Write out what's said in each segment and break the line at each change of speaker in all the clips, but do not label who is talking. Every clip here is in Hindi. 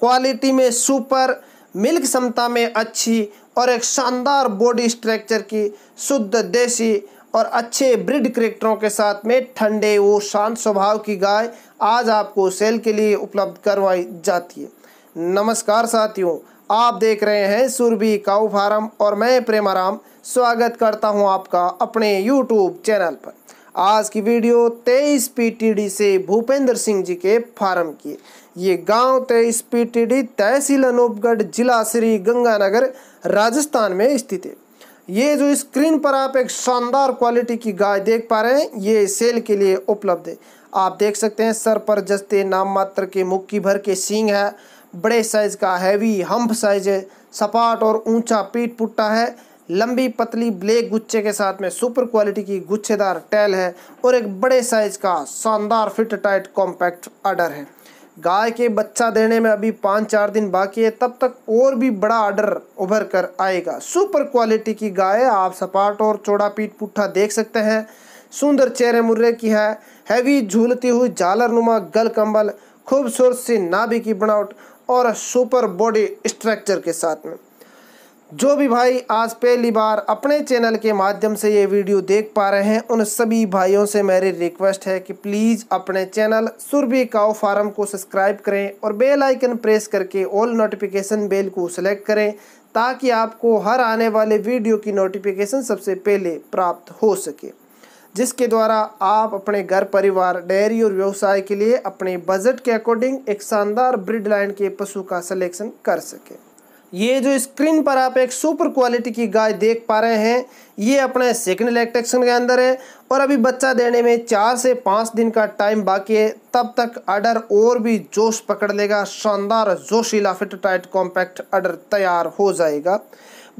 क्वालिटी में सुपर मिल्क क्षमता में अच्छी और एक शानदार बॉडी स्ट्रक्चर की शुद्ध देसी और अच्छे ब्रिड करेक्टरों के साथ में ठंडे वो शांत स्वभाव की गाय आज आपको सेल के लिए उपलब्ध करवाई जाती है नमस्कार साथियों आप देख रहे हैं सुरभि काउ फार्म और मैं प्रेमाराम स्वागत करता हूं आपका अपने यूट्यूब चैनल पर आज की वीडियो तेईस पीटीडी से भूपेंद्र सिंह जी के फार्म की ये गांव तेईस पीटीडी तहसील अनूपगढ़ जिला श्री गंगानगर राजस्थान में स्थित है ये जो स्क्रीन पर आप एक शानदार क्वालिटी की गाय देख पा रहे हैं ये सेल के लिए उपलब्ध है आप देख सकते हैं सर पर जस्ते नाम मात्र के मुक्की भर के सींग है बड़े साइज का हैवी हम्प साइज है सपाट और ऊंचा पीट पुट्टा है लंबी पतली ब्लैक गुच्छे के साथ में सुपर क्वालिटी की गुच्छेदार टैल है और एक बड़े साइज का शानदार फिट टाइट कॉम्पैक्ट आर्डर है गाय के बच्चा देने में अभी पाँच चार दिन बाकी है तब तक और भी बड़ा आर्डर उभर कर आएगा सुपर क्वालिटी की गाय आप सपाट और चौड़ा पीठ पुट्ठा देख सकते हैं सुंदर चेहरे मुर्रे की है हैवी झूलती हुई झालर नुमा गल कम्बल खूबसूरत सी नाभि की बनावट और सुपर बॉडी स्ट्रक्चर के साथ में जो भी भाई आज पहली बार अपने चैनल के माध्यम से ये वीडियो देख पा रहे हैं उन सभी भाइयों से मेरी रिक्वेस्ट है कि प्लीज़ अपने चैनल सुरभि काओ फार्म को सब्सक्राइब करें और बेल आइकन प्रेस करके ऑल नोटिफिकेशन बेल को सिलेक्ट करें ताकि आपको हर आने वाले वीडियो की नोटिफिकेशन सबसे पहले प्राप्त हो सके जिसके द्वारा आप अपने घर परिवार डेयरी और व्यवसाय के लिए अपने बजट के अकॉर्डिंग एक शानदार ब्रिड लाइन के पशु का सलेक्शन कर सकें ये जो स्क्रीन पर आप एक सुपर क्वालिटी की गाय देख पा रहे हैं ये अपने सेकंड इलेक्ट्रेक्शन के अंदर है और अभी बच्चा देने में चार से पाँच दिन का टाइम बाकी है तब तक अडर और भी जोश पकड़ लेगा शानदार जोशीला फिट टाइट कॉम्पैक्ट अडर तैयार हो जाएगा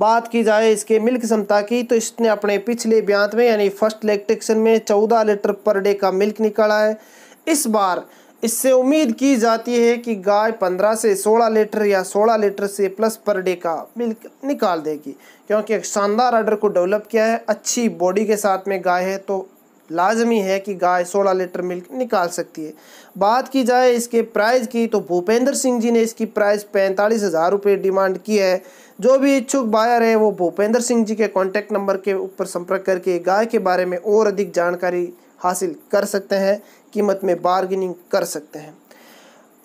बात की जाए इसके मिल्क क्षमता की तो इसने अपने पिछले ब्यांत में यानी फर्स्ट इलेक्ट्रिक्शन में चौदह लीटर पर डे का मिल्क निकाला है इस बार इससे उम्मीद की जाती है कि गाय 15 से 16 लीटर या 16 लीटर से प्लस पर डे का मिल्क निकाल देगी क्योंकि एक शानदार आर्डर को डेवलप किया है अच्छी बॉडी के साथ में गाय है तो लाजमी है कि गाय 16 लीटर मिल्क निकाल सकती है बात की जाए इसके प्राइस की तो भूपेंद्र सिंह जी ने इसकी प्राइस पैंतालीस हज़ार रुपये डिमांड की है जो भी इच्छुक बायर है वो भूपेंद्र सिंह जी के कॉन्टैक्ट नंबर के ऊपर संपर्क करके गाय के बारे में और अधिक जानकारी हासिल कर सकते हैं कीमत में बार्गेनिंग कर सकते हैं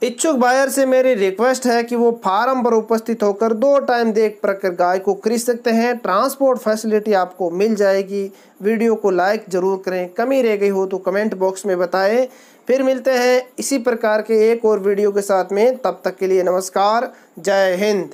इच्छुक बायर से मेरी रिक्वेस्ट है कि वो फार्म पर उपस्थित होकर दो टाइम देख प्रकर गाय को खरीद सकते हैं ट्रांसपोर्ट फैसिलिटी आपको मिल जाएगी वीडियो को लाइक ज़रूर करें कमी रह गई हो तो कमेंट बॉक्स में बताएं फिर मिलते हैं इसी प्रकार के एक और वीडियो के साथ में तब तक के लिए नमस्कार जय हिंद